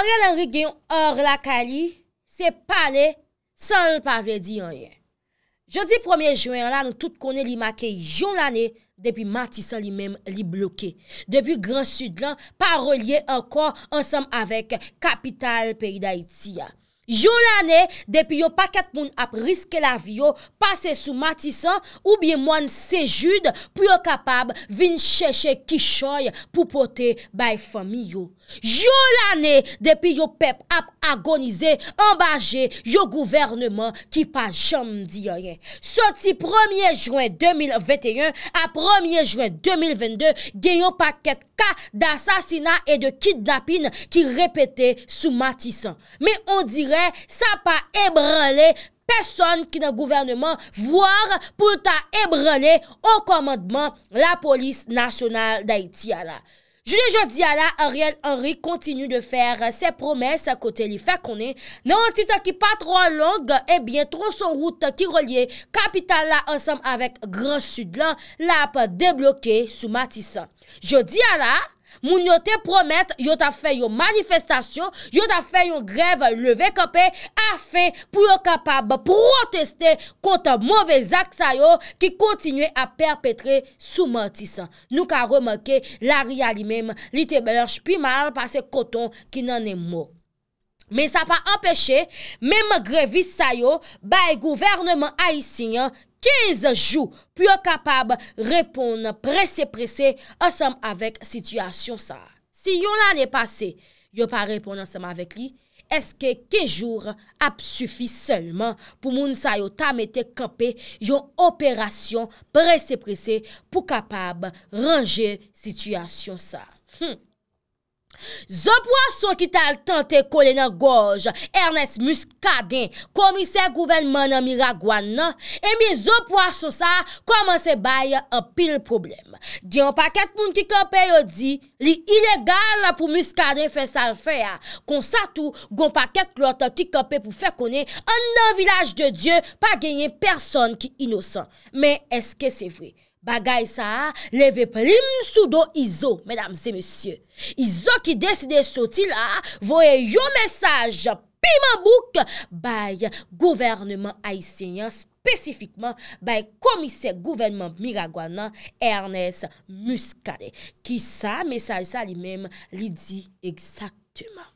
Or yè lèngri gen yon or lakali, se pale, san l pavè di yon yè. Jodi 1è juen yon lan, nou tout konè li make yon l anè, depi mati san li mèm li bloke. Depi gran sud lan, parolye anko ansam avèk kapital peyi da iti ya. Jou l'anè depi yo paket moun ap riske la viyo pase sou matisan ou biye mwen sejud pou yo kapab vin chèche kishoy pou pote bay famiyo. Jou l'anè depi yo pep ap agonize ambaje yo gouvernement ki pa jom diyo. Soti 1e juen 2021 ap 1e juen 2022 gen yo paket ka d'assasina e de kidnapin ki repete sou matisan. Me on dire Sa pa ebranle, peson ki nan gouvernement Voar pou ta ebranle Ou komandman la polis nasyonal da iti ala Jodi jodi ala, Ariel Henry kontinu de fer se promes Sa kote li fe konen Nan an ti ta ki pa tro an long Ebyen tro son wout ki rolye Kapital la ansam avek gran sud lan La pa debloke sou matisan Jodi ala Moun yo te promet, yo ta fe yon manifestasyon, yo ta fe yon greve leve kapè, a fe pou yo kapab proteste konta mouvez ak sayo ki kontinye a perpetre sou mentisan. Nou ka remake la riali mem li te belanj pi mal pa se koton ki nanen mo. Men sa pa empèche, men mou grevi sayo, bay gouvernement a yisinyan, 15 jou pou yo kapab repon presse presse asanm avek sityasyon sa. Si yon la ne pase, yo pa repon asanm avek li, eske 15 jou ap sufi selman pou moun sa yo tamete kape yon operasyon presse presse pou kapab range sityasyon sa. Zo pwa son ki tal tante kole nan goj, Ernest Muskadin, komise gouvenman nan Miragwan nan, e mi zo pwa son sa koman se bay an pil problem. Di an paket pou nkikope yo di, li ilegal la pou Muskadin fè sal fè ya, kon sa tou gon paket klote nkikope pou fè konen an nan vilaj de Diyo pa genye person ki inosan. Men eske se vre? Bagay sa, leve prim sou do Izo, medamze mesye. Izo ki deside soti la, voye yo mesaj pimen bouk baye gouvernement Aisyenyan spesifikman baye komisek gouvernement Miragwana Ernest Muskade. Ki sa, mesaj sa li menm li di eksaktouman.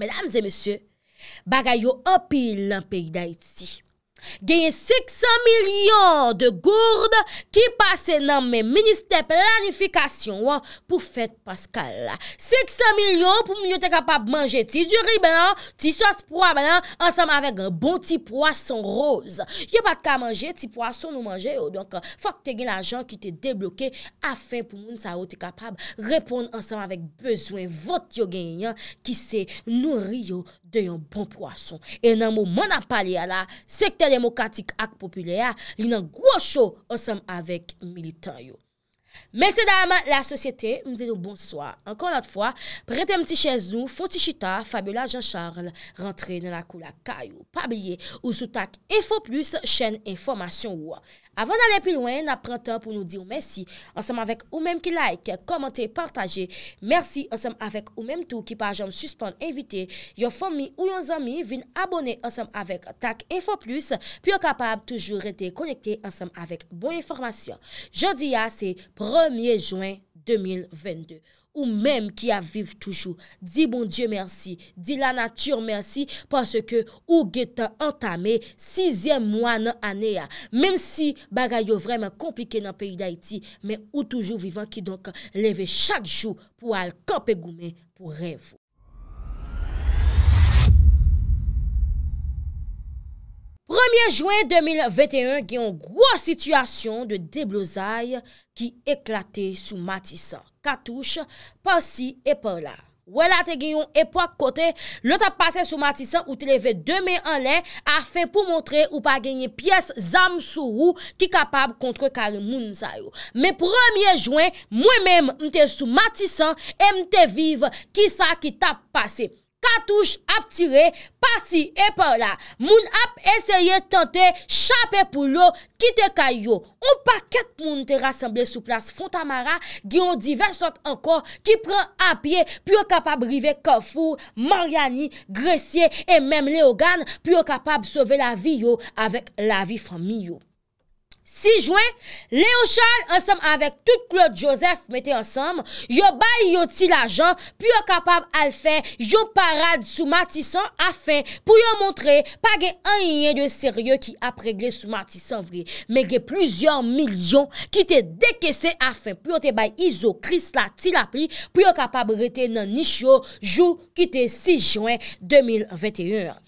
Medamze mesye, bagay yo opil lan peyi da iti. Genye 600 milyon de gourd ki pase nan men ministè planifikasyon wan pou fèt paskal la. 600 milyon pou moun yo te kapab manje ti duri be nan, ti sos proa be nan, ansanman avèk bon ti poason roz. Yo pat ka manje, ti poason nou manje yo. Fòk te gen la jan ki te deblokè afè pou moun sa yo te kapab repon ansanman avèk bezwen vot yo genyan ki se nouri yo bezwen. deyon bon poason. E nan mou moun apal ya la, sekte demokratik ak popule ya, li nan gwo chou ansam avek militan yo. Mese dame, la sosyete, mdi nou bonsoy. Ankon nat fwa, prete mti chen zou, Fonsi Chita, Fabiola Jean-Charles, rentre nan akou la kaya yo. Pabye, ou soutak, efo plus, chen informasyon yo. Avant d'aller plus loin, n'apren t'en pou nou di ou mersi. Ansem avèk ou mèm ki like, komente, partaje. Mersi ansem avèk ou mèm tou ki pa jom suspon evite. Yon fòmi ou yon zami vin abonè ansem avèk tak info plus. Pi yo kapab toujou rete konekte ansem avèk bon informasyon. Jodi ya ah, se 1è Jouen. Ou menm ki aviv toujou, di bon Diyo mersi, di la natyon mersi, panse ke ou geta entame 6e mwane aneya, menm si bagay yo vremen komplike nan peyi da iti, men ou toujou vivan ki donk leve chak jou pou al kope goume pou revou. Premye jwen 2021, genyon gwo situasyon de deblozay ki eklate sou matisan. Katouche, pasi e pa la. Wela te genyon epwa kote, louta pase sou matisan ou te leve 2 men an len a fe pou montre ou pa genye piyes zam sou ou ki kapab kontre kal moun zayou. Me premye jwen, mwen men mte sou matisan e mte vive ki sa ki ta pase. Patouche ap tire, pasi e pa la, moun ap eseye tante, chaper pou lo, kite kay yo. Ou pa ket moun te rassemble sou plas, fontamara, giyon divers sot ankor ki pren apye, pou yo kapab rive Kofu, Mariani, Gresye, e menm le Ogan, pou yo kapab sove la vi yo, avek la vi fami yo. 6 Jouen, Léon Charles ensem avèk tout Claude Joseph mette ensem, yo bay yo ti la jan, pou yo kapab al fè, yo parade sou matisan afè, pou yo montre, pa gen an yen de serye ki apregle sou matisan vre, men gen plouzyon milyon ki te dekesè afè, pou yo te bay izo kris la ti la pi, pou yo kapab rete nan nishyo jou ki te 6 Jouen 2021.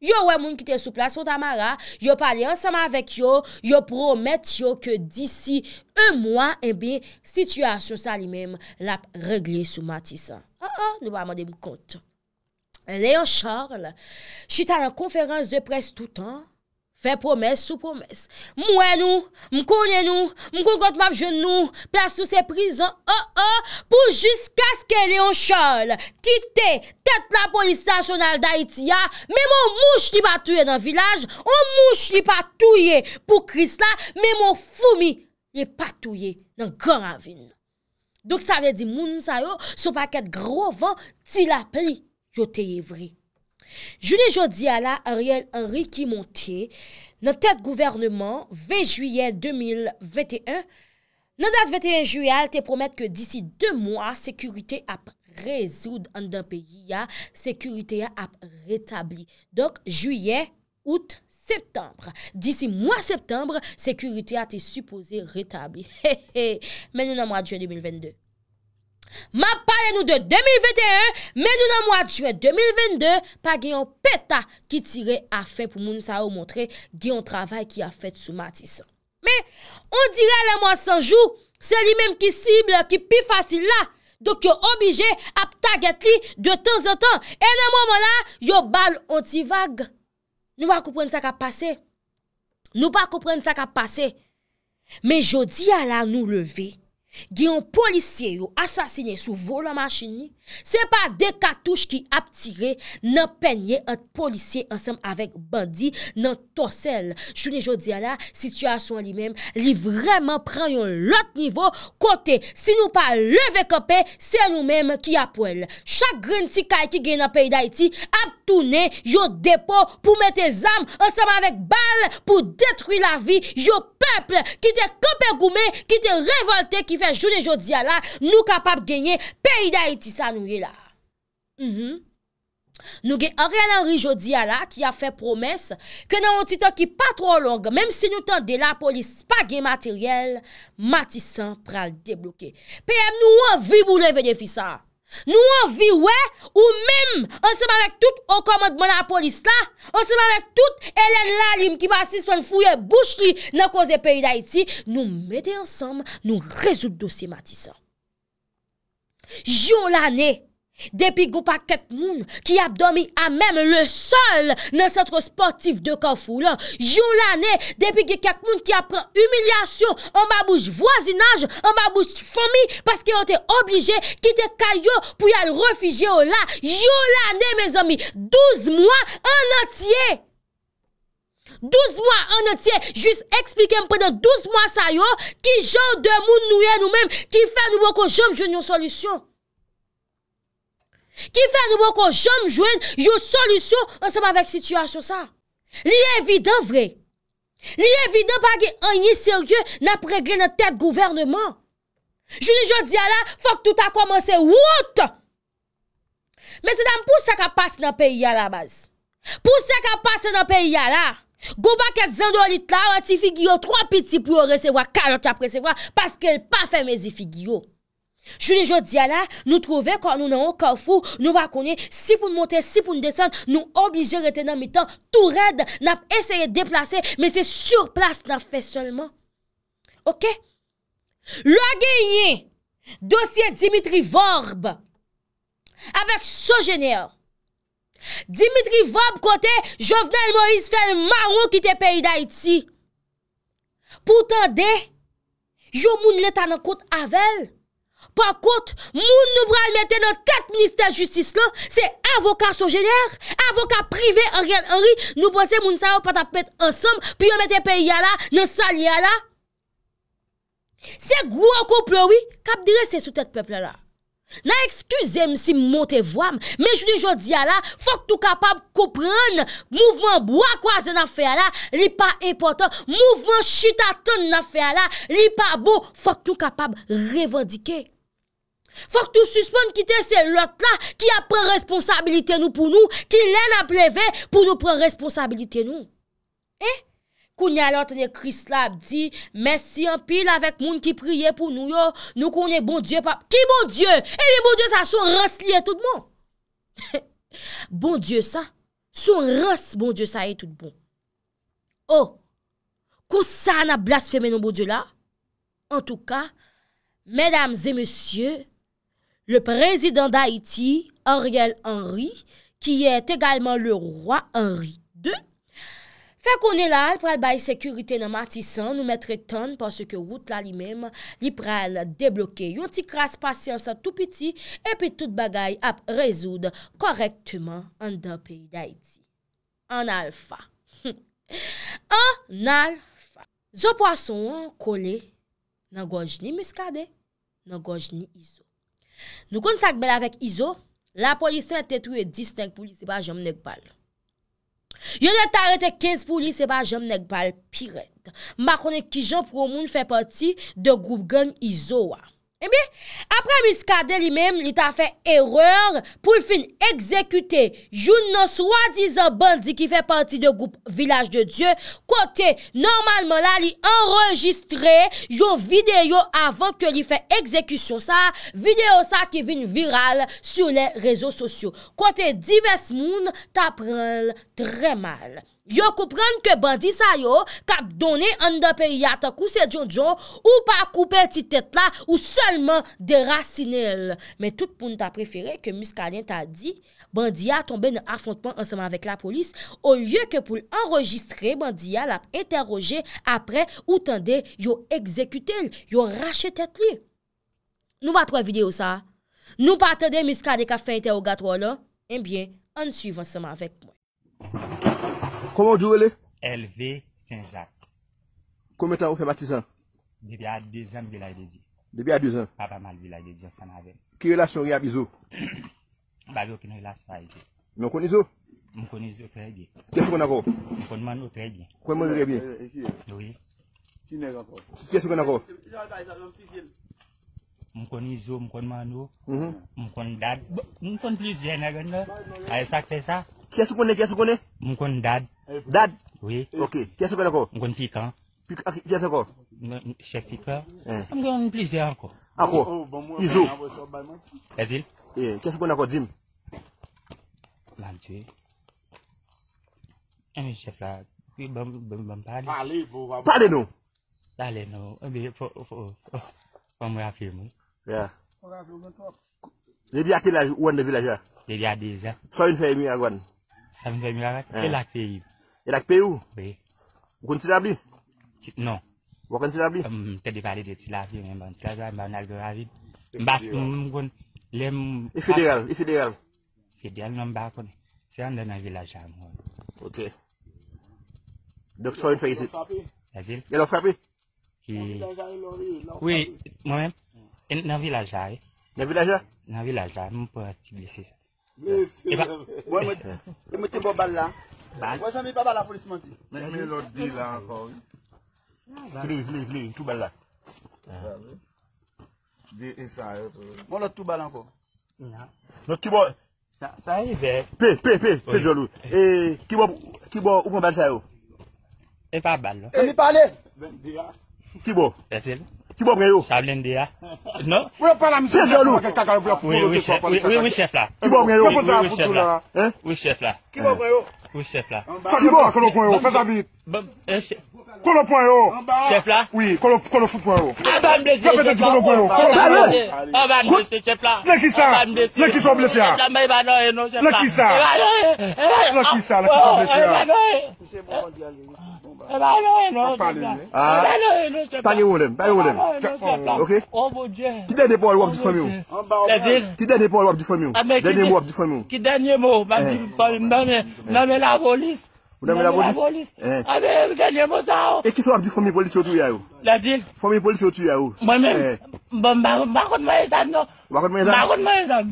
Yo wè moun ki te sou plas pou ta mara, yo pale anseman vek yo, yo promet yo ke disi un moun eh enbe situasyon sa li mèm l ap regle sou matisa. Ha ah, ah, ha, nou wè a mande m kont. Leo Charles chita nan konferans de pres toutan. Fè promès sou promès. Mwen nou, mkounen nou, mkounkot map jen nou, plas tout se priz an an oh, an oh, pou jiskas ke leon chal. Kite, tet la polis tasyonal da iti ya, mè moun mouch li patouye nan vilaj, moun mouch li patouye pou kris la, mè moun foumi li patouye nan gang avin. Dok sa ve di moun sa yo, sou paket grovan, ti la pri, yo te ye vri. Juli jodi ala, Ariel Henry ki montye, nan tet gouvernement, ve juye 2021, nan dat 21 juye al te promette ke disi 2 mwa, sekurite ap rezoud an dan peyi ya, sekurite ap retabli. Donk, juye, out, septembre. Disi mwa septembre, sekurite a te supose retabli. He he, men nou nan mwa juye 2022. Ma pale nou de 2021 Men nou nan mwa djwe 2022 Pa genyon peta ki tire a fe Pou moun sa ou montre genyon travay ki a fet sou matis Men, on dire ala mwa sanjou Se li menm ki sible ki pi fasil la Dok yo obije ap taget li de tan zan tan En nan mwa mwa la, yo bal onti vag Nou pa koupren sa ka pase Nou pa koupren sa ka pase Men jodi ala nou leve gen yon polisye yo asasine sou volo manchin ni Se pa de katouche ki ap tire Nan penye an polisye Ansem avèk bandi nan tosel Jouni jodi ala Sityasyon li mèm Li vreman pran yon lot nivou Kote Si nou pa leve kopè Se nou mèm ki ap wèl Chagrin si kay ki gen an peyi da iti Ap toune yon depo Pou mette zam Ansem avèk bal Pou detri la vi Yon pepl Ki te kopè goume Ki te revolte Ki fè jouni jodi ala Nou kapap genye Peyi da iti sa nou Ouye la mhm. Nou gen a real anri jodi a la Ki a fe promes Ke nan an titan ki pa tro long Mem si nou tan de la polis pa gen materiel Matisan pral deblouke PM nou anvi bou le venefisa Nou anvi we Ou mem anseman vek tout Okomandman la polis la Anseman vek tout Elen Lalim ki basi son fouye bouchli Nan koze peyi da iti Nou mete ansam Nou rezout dosi Matisan Jou l'anè, depi goupa ket moun ki ap domi amèm le sol nan sentro sportif de Kofoulan, jou l'anè, depi ki ket moun ki ap pran humilyasyon, an babouj voisinaj, an babouj fomi, paske an te oblije kite kayo pou yal refije o la, jou l'anè, mè zomi, douz mwa, an atye! 12 mwa an netye, jis eksplike mpè de 12 mwa sa yo, ki jò de moun nouye nou mèm, ki fè nou bò kon jòm jwen yon solisyon. Ki fè nou bò kon jòm jwen yon solisyon, an seman vek situasyon sa. Li evidè vre. Li evidè pa ge an yi seryè, nan pregè nan tèt gouvernement. Jouni jò di ala, fòk tout a komanse wot. Mè se dam pou se kapas nan peyi ala baz. Pou se kapas nan peyi ala, Gouba ket zandou alit la, ati figyo, 3 piti pou yo resewa, 40 apresewa, paske l pa fèmèzi figyo. Chou li jò di ala, nou trove, kon nou nan wakou, nou wakounye, si pou nou monte, si pou nou descende, nou oblige reten nan mitan, tou red, nap eseye deplase, men se surplase nap fè seulement. Ok? Lwa genye, dosye Dimitri Vorb, avèk so jenea, Dimitri Vop kote, Jovenel Moïse fèl marou ki te peyi da iti. Poutan de, jo moun netan an kote avel. Pan kote, moun nou pral mette nan ket minister justice la, se avoka sojener, avoka prive, an gen anri, nou bose moun sa yo patapet ansam, pi yo mette peyi ya la, nan sali ya la. Se gwo an kople wii, kap dire se sou tet peple la. Nan ekskusem si monte voam, men jouni jodi ala, fok tou kapab koupren, mouvman bo akwaze nan fe ala, li pa importan, mouvman chita ton nan fe ala, li pa bo, fok tou kapab revadike. Fok tou suspon kite se lot la, ki apren responsabilite nou pou nou, ki len apleve pou nou pren responsabilite nou. Eh? kounye alor tene Kristlab di, mersi an pil avèk moun ki priye pou nou yo, nou kounye bon Diyo pap. Ki bon Diyo? E eh mi bon Diyo sa sou rass liye tout moun. Bon Diyo sa, sou rass bon Diyo sa e tout moun. Oh, kousa an a blasfeme nou bon Diyo la? En tout ka, mèdames et monsye, le prezident d'Haïti, Ariel Henry, ki et egalman le roi Henry II, Fè konè lal, prèl bayi sekurite nan matisan, nou mètre ton porsè ke wout la li mèm, li prèl deblokè. Yon ti kras pasyansan tout piti, epi tout bagay ap rezoud korektman an da peyi da iti. An alfa. An alfa. Zou pwason wè an kole nan gwojni muskade, nan gwojni izo. Nou kon sak bel avèk izo, la polisyen tet wè disting polisyen pa jom nek pala. Yo netare te 15 pou li se ba jom nek bal pirend. Ma konen ki jom pou ou moun fè pati de groub gen izowa. Emi, eh apre miskade li mem, li ta fe erreur pou fin ekzekute joun nan swadi zan bandi ki fe panti de goup Vilaj de Diyo, kote normalman la li enregistre yon video avan ke li fe ekzekution sa, video sa ki vin viral sou le rezo sosyo. Kote divers moun, ta prel tre mal. Yo kouprenn ke bandi sa yo kap donen an da pe yata kouse djon djon ou pa koupe ti tet la ou selman derasine l. Men tout pou nou ta preferen ke muskalen ta di, bandi a tombe nou afontman anseman vek la polis, ou lye ke pou l enregistre, bandi a l ap enteroje apre ou tende yo ekzekute l, yo rache tet li. Nou patwa video sa? Nou patwade muskalen ka feyte ou gatwa la? Enbyen, eh an suyv anseman vek. Komo oujou wele? LV Saint Jacques Kome tan ou fe matizan? Debe a 2 an vilay de di Debe a 2 an? Papa mal vilay de di a san aven Ki relasyon re a bizou? Bado ki nou relasyon re a izi Nou konizou? Mou konizou trege Kese konakou? Mou konman ou trege Kwen manjou re bi? Doui Kese konakou? Mou mm-hmm. konizou, mou konman ou Mou kon dad Mou kon prizien a ganda A esak fe sa? Kye sukone? Kye sukone? Mwen kon dad. Dad? Oui. Ok. Kye sukone kon? Mwen kon pika. Pika. Ah, kye sukone? Chef pika. Eh. Mwen kon plize anko. Anko? Oh, oh, bon, Izo. Ezil. E, kye sukone kon jim? Mantwe. Emi eh, chef la. Pwede bambam pade. Pade nou? Pade nou. Ebi pou pou pou. Pwede mwen afil mwen. Ya. Mwen afil mwen. Nebi akela ou an de vila ja? Nebi a deja. So yon fè mi a gwan? Sam gen mi wak, el eh. e akpe yu. El akpe yu? We. Mwen kon ti la bli? Non. Mwen kon ti la bli? Mwen te di pali de ti la bli, e mwen te la bli, mwen al go la vid. Mwen bas mwen mwen mwen, lem... E fidel, e fidel? Fidel mwen mwen bakon, se an de nan vilajan e mwen. Ok. Doktor yon fe gizit. Yon lo frapi? Yon lo frapi? Yon vilajan yon lori, yon lo frapi? Oui, mwen, nan vilajan. Eh? Nan vilajan? Nan vilajan, mwen pou atibese sa. Mwen mwen te bo bal la. Mwen sa mi pa bal la polisman ti. Mwen mwen lòt di la anko. Li, li, li, lòt tou bal la. Mwen lòt tou bal anko. Lòt ki bo... Sa yi ver. Pe, pe, pe, pe jolou. E, ki bo, ki bo, ou kon bal sa yo? E pa bal la. Sa eh, eh. mi pale? Ben di ya. Ki bo? Ben sil. Kibo breyo? Chablende ya? No? Ou yo pala msè jolou? Ou chef la? Kibo breyo? Ou chef la? Ou chef la? Kibo breyo? Ou chef la? Kibo? Konopon yo? Pesa bit? Eh, Konopon yo? Chef la? Oui, konofupon yo? A ban bese chef la? A ban bese chef la? Lè ki sa? A ban bese? Lè ki sa blesya? Lè ki sa? Lè ki sa? Lè ki sa blesya? Mse bon di alini? E ba anon en, nan se pa. A, anon en, nan se pa. Tanye wounen, banye wounen. Anon en, nan se pa. Ok. Obo oh, dje. Ki dene pou wap di fomy ou? La oh, zil. Ki dene pou wap di fomy ou? Ame ah, ki dene. Deni wap di fomy ou? Ki dene mou, bazi mou fomy. Mame, mame la polis. Mame non, la polis? Ame, mame la polis. E ki sou wap di fomy polis yotu ya ou? La zil. Fomy polis yotu ya ou? Mame. Mba kout mwenye zan nou. Mba kout mwenye zan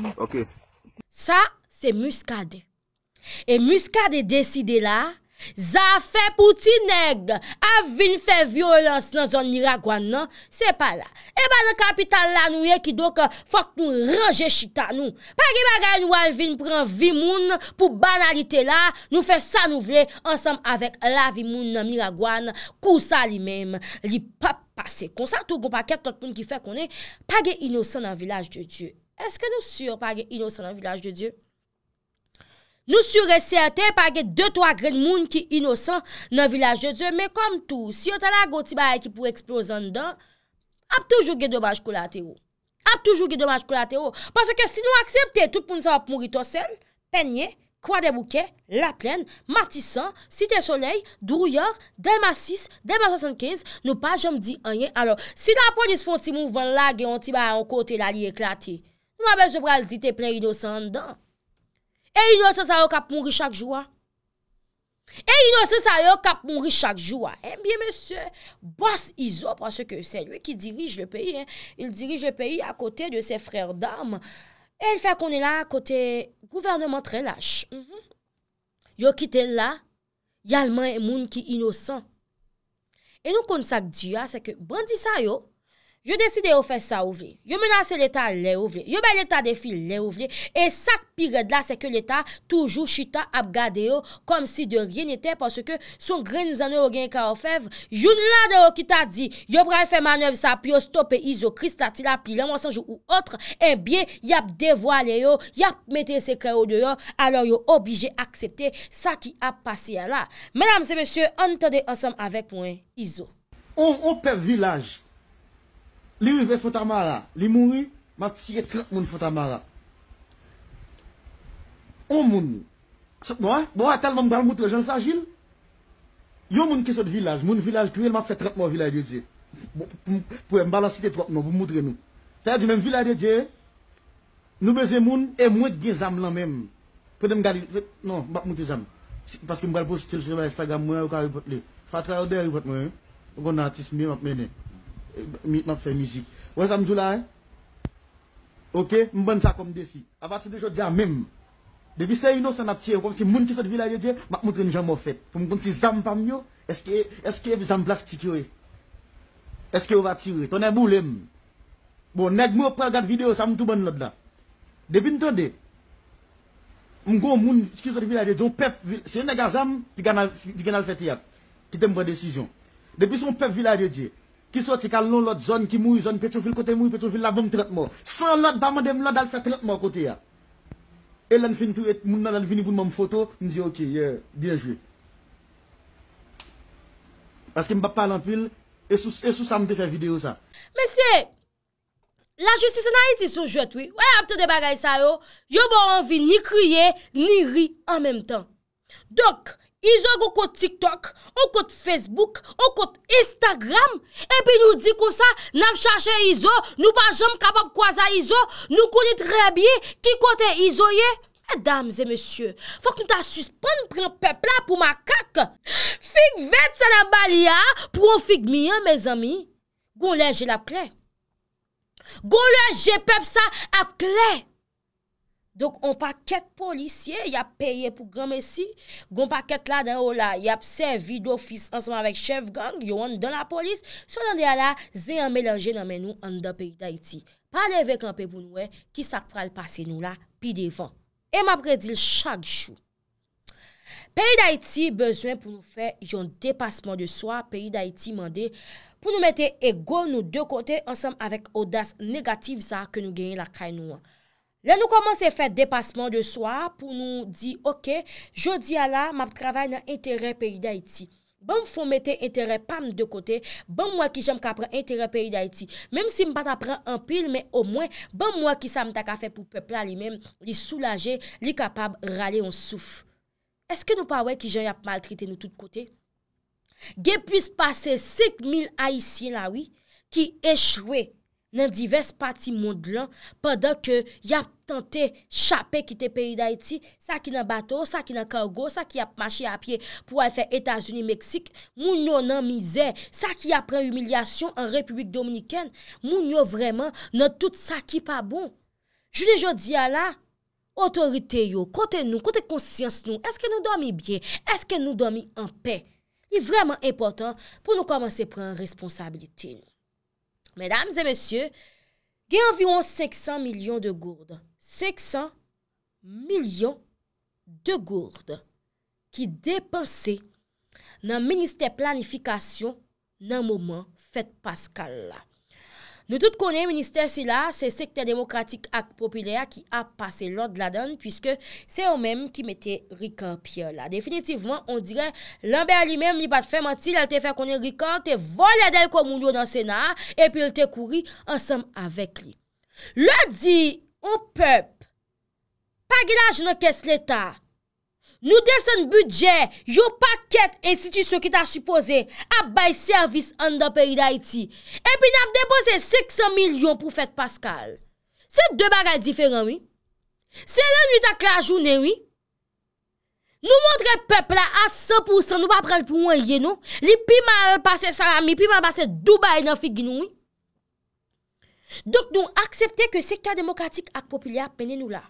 nou. M Za fe pouti neg, av vin fe violans nan zon Miragwan nan, se pa la. E ba nan kapital la nou ye ki dok fok nou range chita nou. Pag e bagay nou al vin pran vi moun pou banalite la, nou fe sanouvle ansam avek la vi moun nan Miragwan, kousa li mem, li pa pase. Konsa tou goupa ket totpoun ki fe konen, pag e inosan nan vilaj de Diyo. Eske nou sur pag e inosan nan vilaj de Diyo? Nou sou reserte pa ge 2-3 gren moun ki inosan nan vilaj de diyo. Me kom tou, si yo tala go tiba ekipou eksplozan dan, ap toujou ge domaj kolate yo. Ap toujou ge domaj kolate yo. Pase ke si nou aksepte, tout pou nisa ap mouri tosel, penye, kwa debouke, la plen, matisan, site soley, drouyor, dema 6, dema 75, nou pa jom di anye. Alors, si la polis fon ti mouvan la ge yon tiba an kote la li eklate, mou abe jobral di te plen inosan dan. E inòsè sa yo kap mounri chak jwa? E inòsè sa yo kap mounri chak jwa? E eh mbyen mè sè, bas Izo, pwase ke sè lwe ki dirij le peyi, il dirij le peyi akote de se frèr dam, el fè konen la akote gouvernement tre lâch. Mm-hmm. Yo ki tè la, yalman e moun ki inòsè. E nou kon sa k diya, se ke bandi sa yo, yo deside yo fè sa ou vè, yo menase l'Etat lè ou vè, yo bè l'Etat de fil lè ou vè, e sak pi red la se ke l'Etat toujou chita ap gade yo, kom si de rien etè, pòsè ke sou grenz anè o gen ka ou fèv, yon lade yo ki ta di, yo pral fè manev sa, pi yo stopè Iso Christ, ta ti la pi lè monsanjou ou otre, e eh bie yap devwa le yo, yap metè se kè ou de yo, alò yo obije akseptè sa ki ap pasi a la. Mèdame se mèsyè, an tade ansèm avèk mwen Iso. Ou ou pè vil Li yive fote amara, li mou yi, map siye trep moun fote amara. O moun, sot mou a, mou a tal moun bral moutre jen fagil. Yo moun ki sot vilaj, moun vilaj kurel map se trep mou vilaj de dje. Bon, pou e mbala site trok nou, pou moutre nou. Sa yad di men vilaj de dje, nou beze moun, e mou e gizam lan men. Pou de m gali, non, bak mouti zam. Paske m bral pou stil se ba Instagram, mou e wak a ripot li. Fatra yo de ripot mou, yon artist mi wap meni. m'a fait musique. Ouais, ça me dit là, hein? Ok, je prends ça comme défi. À partir de aujourd'hui, même. Depuis c'est innocent, on a tiré comme si les gens qui sont du village, je m'a montrer une jambe en fait. Pour me dire si zam pas mieux, est-ce que, est-ce que zam plastique, est-ce que vous va tirer? Ton est boulem. Bon, nèg moi prend regarde vidéo, ça me tout bon l'autre là. Depuis une tonde, m'gon moun, qui sont du village, donc pep, c'est un nèg azam, qui canal, qui canal fait théâtre, qui t'aime prendre décision. Depuis son peuple village de Dieu, Ki soti kal non lot zon, ki moui zon, petrovi l kote moui, petrovi la bom tretmo. San lot, ba man dem, lot al fet tretmo kote ya. Elan fin tou et, moun nan al vini pou moun foto, moun di ok, ye, bien joué. Aske mbap palan pil, esou e sa mte fe video sa. Mese, la justice nan iti sou jote, wè apte de bagay sa yo, yo bon anvi ni kriye, ni ri en mèm tan. Dok, Izo yo kote TikTok, yo kote Facebook, yo kote Instagram, epi nou di konsa, nam chache Izo, nou panjom kapap kwaza Izo, nou koni trebiye, ki kote Izo ye. E damze, monsye, fok nou ta suspon pren pepla pou makak. Fik vet sa nan balia pou an fik miye, men zami. Goun leje la ple. Goun leje pep sa ap kle. Donk on paket polisye, yap peye pou gran mesi. Gon paket la den ou la, yap se vide ofis ansanman vek chev gang, yon dan la polis. Sonan de ala, ze yon melanje nan men nou an dan peyi da iti. Parle vek anpe pou nou e, ki sak pral pase nou la, pi devan. E ma predil chag chou. Peyi da iti bezwen pou nou fe yon depasman de swa, peyi da iti mande pou nou mette e go nou de kote ansanman vek odas negatif sa ke nou genye la kay nou an. Le nou komanse fè depasman de swa pou nou di, ok, jodi ala, map travay nan interè peri da iti. Ban m fò metè interè pam de kote, ban m wè ki jèm kapren interè peri da iti. Mem si m pat apren an pil, men o mwen, ban m wè ki sa m tak afè pou pepla li men, li soulaje, li kapab rale yon souf. Eske nou pa wè ki jèm yap maltrite nou tout kote? Ge pwis pase sek mil aisyen la wè, ki eche wè, nan divers pati mond lan, padan ke yap tante chape ki te peyi da iti, sa ki nan bato, sa ki nan kargo, sa ki yap mache apye pou alfe Etasuni-Meksik, moun yo nan mize, sa ki yap pren humilyasyon an Republik Dominiken, moun yo vreman nan tout sa ki pa bon. Joune jodi ya la, otorite yo, kote nou, kote konsyans nou, eske nou domi bie, eske nou domi an pe, yi vreman impotant pou nou komanse pren responsabilite nou. Mèdames et mèsyè, gen environ 500 milyon de gourd. 500 milyon de gourd ki depanse nan Ministè Planifikasyon nan mouman Fèd Paskal la. Nou tout konen minister si la, se sekte demokratik ak popilya ki ap pase lor de la dan, pwiske se yo menm ki mette rikan pyo la. Definitivman, on dire, lanbe a li menm li pat fèm an ti, la te fè konen rikan, te volè del komoun yo dan senar, epi l te kouri ansam avek li. La di, ou pep, pa gilaj nou kes leta, Nou desen budget yo paket institusyon ki ta supose ap bay servis an da peri da iti. Epi nap depose 600 milyon pou fèt paskal. Se dè bagay diferan, wè. Se lè nwit ak la jounen, wè. Nou montre pep la a 100%, nou pa prel pou wè yè, nou. Li pi man ap pase Salami, pi man ap pase Dubai nan fik gwen, wè. Dok nou aksepte ke sektar demokratik ak popilya pene nou la.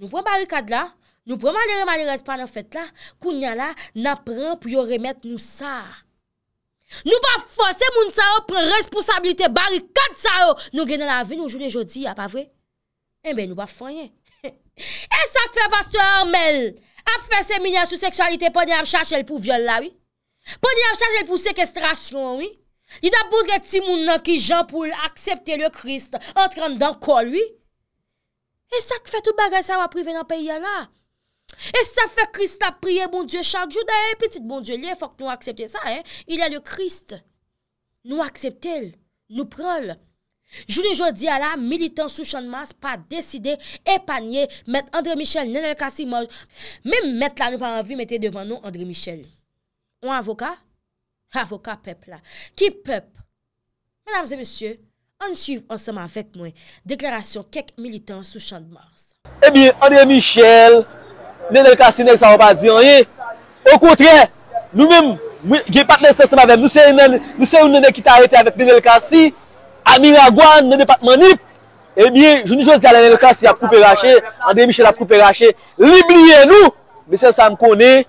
Nou pon bari kad la. Nou preman lèreman lèrespan nan fèt la, koun yal eh la nan pran pou yon remèt nou sa. Nou pa fò se moun sa yo pran responsabilite bari kòt sa yo, nou genè la vè nou jounè jodi, ya pa vwè? E mè nou pa fò yè. E sa k fè pastor Ormel, a fè se minè sou seksualite ponè ap chache el pou viol la, wè? Ponè ap chache el pou sekestrasyon, wè? Y da boudre ti moun nan ki jan pou l'aksepte lè krist, entran nan kol, wè? E sa k fè tout bagay sa yo ap privè nan pe yal la, E sa fe krist la priye, bon dieu, chak jouda e, petit, bon dieu, liye, fok nou aksepte sa, e, il y a le krist, nou aksepte el, nou prel, jouni jodi ala, militan sou chan de mars, pa deside, e panye, met Andre Michel, nen el kasi manj, men met la rupan anvi, mette devan nou Andre Michel, ou avoka, avoka pep la, ki pep, Madame, zè, monsieur, an suiv, an seman, vek nou, deklarasyon, kek militan sou chan de mars. E eh bi, Andre Michel... Nè Nelkasi, nèk sa wap a di an ye. O koutre, nou mèm, gè pat nèk sè sèm avèm, nou sè yon nèk ki t'arete avèk Nelkasi, Amira Gouane, nèk pat manip, e bie, jouni jòt zè alè Nelkasi ap koupè rachè, André Michel ap koupè rachè, li blyè nou, bè sè sa m konè,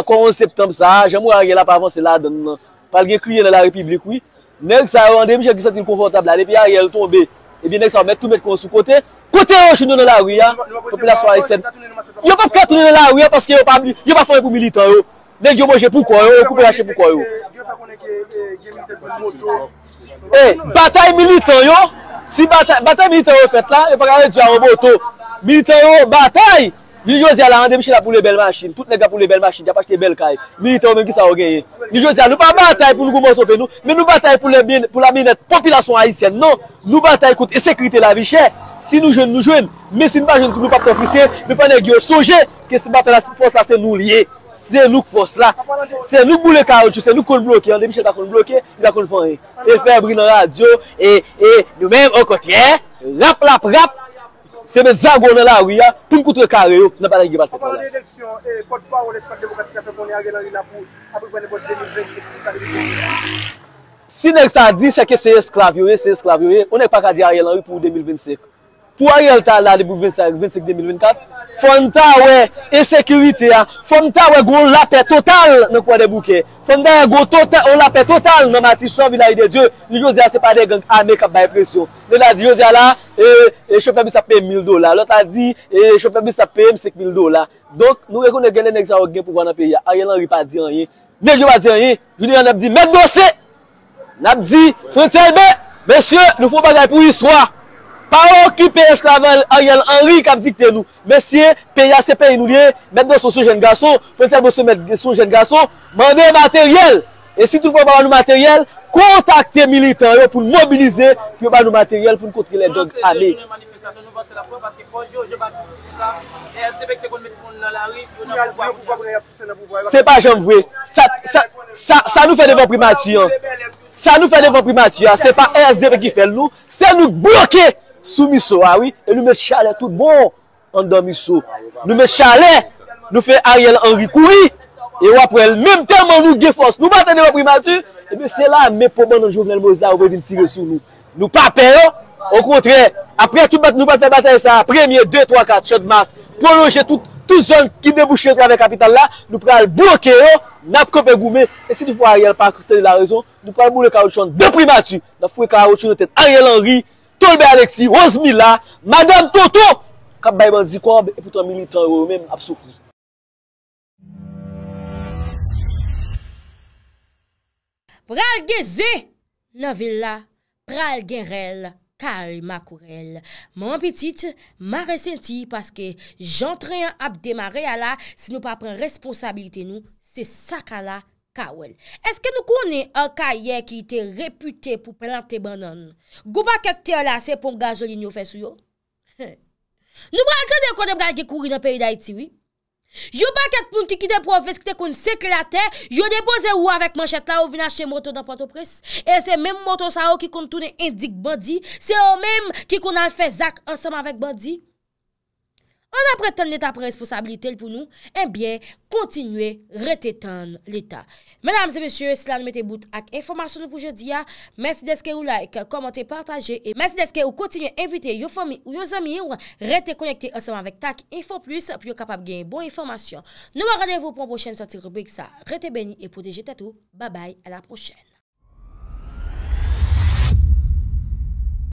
akon 11 septem sa, jèm wè a rè la pavon sè la, nan pal gen kriye nan la repiblik wè, nèk sa wè, André Michel ki sè t'in konfortab la, nèk pi a rè lè ton Yo pa pou katounen la ou ya, paske yo pa fwane pou militen yo. Nèk yo mwje pou kwa yo, yo pou mwache pou kwa yo. Eh, batay militen yo, si batay militen yo fwete la, yo pa kwa ane djwa mwoto. Militen yo, batay! Njyo zi a la rande, miche la pou le bel machine, tout le ga pou le bel machine, dja pa chete bel kay, militen yo men ki sa wageye. Njyo zi a, nou pa batay pou nou goun mwoso pe nou, men nou batay pou la minet, populasyon haisen, non! Nou batay koute, e sekrite la viche! Si nou jwenn nou jwenn, me si nou pa jwenn ki nou pa profite, me pa ne gyo soje ke si batre la si fos la se nou liye. Se nou k fos la, se nou k boule karo chou, se nou kon blokye, an de bichel pa kon blokye, la kon fwane. E febri nan radio, e, e, nou men, okotye, rap, rap, rap, se men zago nan la wiyan, poum koutre kare yo, nan pa la gyo batre ton la. Apan nan yon leksyon, e, potpwa ou l'eskade demokratika pou mwen yare nan yon apou, apou kwen yon bot 2020, se kou sade di. Si nek sa di se ke se esklavyo ye, se esklavyo ye, onek pa kade yare pou a yon ta la de bou 25, 25, 2024? Fon ta we, e sekurite ya, fon ta we goun lape total nan kwa de bouke, fon ta we goun tota- lape total nan mati son vilay de diyo, ni yo diya sepade genk ame kap bay presyon, nen a di yo diya la, e, e, chope mi sape mil do la, lot a di, e, chope mi sape msek mil do la, donk nou re kon ne genen e gisa wagen pou gwa nan pe ya, a yon anri pa di anye, nek yo pa di anye, jouni an ap di, men dosi, nap di, fontebe, men sye, nou fwa bagay pou isroa, Paron ki pe esklave a yon Henrik ap dikte nou. Mesey, pe yase pe yon ou liye, mèdè son son jen gason, mèdè son son jen gason, mèdè materyèl. E si tou fè mèdè nou materyèl, kontakte militè yon pou nou e mobilize pou mèdè nou materyèl pou nou kontri lè dog a lè. Se pa jom vwe, sa nou fè devan primatiyan. Sa nou fè devan primatiyan. Se pa SD pe ki fè l nou, se nou blokè sou miso, awi, ah e nou met chale tout bon an do miso. Nou met chale, nou fe Ariel Henry koui, e wapre l mèm termon nou ge fos, nou batè de wapri matu, e bè se la mè pouman nan jounvenel Moïse la, wè vin tire sou nou. Nou pape yo, ou kontre, apre tout batè, nou batè batè sa, premye 2, 3, 4, chot mas, proloje tout, tout zon ki debouchè trave kapital la, nou pre al blokè yo, nap kopè goumè, e si nou fwa Ariel pa kote de la rezon, nou pre al mou le karoutchon depri matu, na fwe karoutchon nou tèt Ariel Henry, Tolbe alek ti, oz mi la, madame toto, kap bayban di kwa, epoutan e mili tan ou men ap soufouz. Pral geze, nan vil la, pral gerel, kal makorel. Mon petit, ma resenti, paske jantren ap demare ala, si nou pa pren responsabilite nou, se sak ala, Ka wel, eske nou konen an ka ye ki ite repute pou plante ban nan? Gou baket te alase pou gazolin yo fes ou yo? Nou baket de konen gale ki kouri nan peyi da iti wi? Jou baket pou ntikite pou an fes ki te kon sekre la te? Jou depose ou avèk man chet la ou vina chen moto nan patopres? E se mèm moto sa ou ki kon toune indik bandi? Se ou mèm ki kon al fè zak ansèm avèk bandi? An apre ten l'Etat pre-responsabilite l pou nou, en eh bien, kontinue rete ten l'Etat. Menames et messieurs, sila nou mette bout ak informasyon nou pou je di ya. Mensi deske ou like, komante, partaje, et mensi deske ou kontinue invite yo fami ou yo zami ou rete konekte aseman vek tak info plus pou yo kapab gen bon informasyon. Nou an radevou pou an pochene soti rubik sa. Rete beni e poteje tetou. Babay, ala pochene.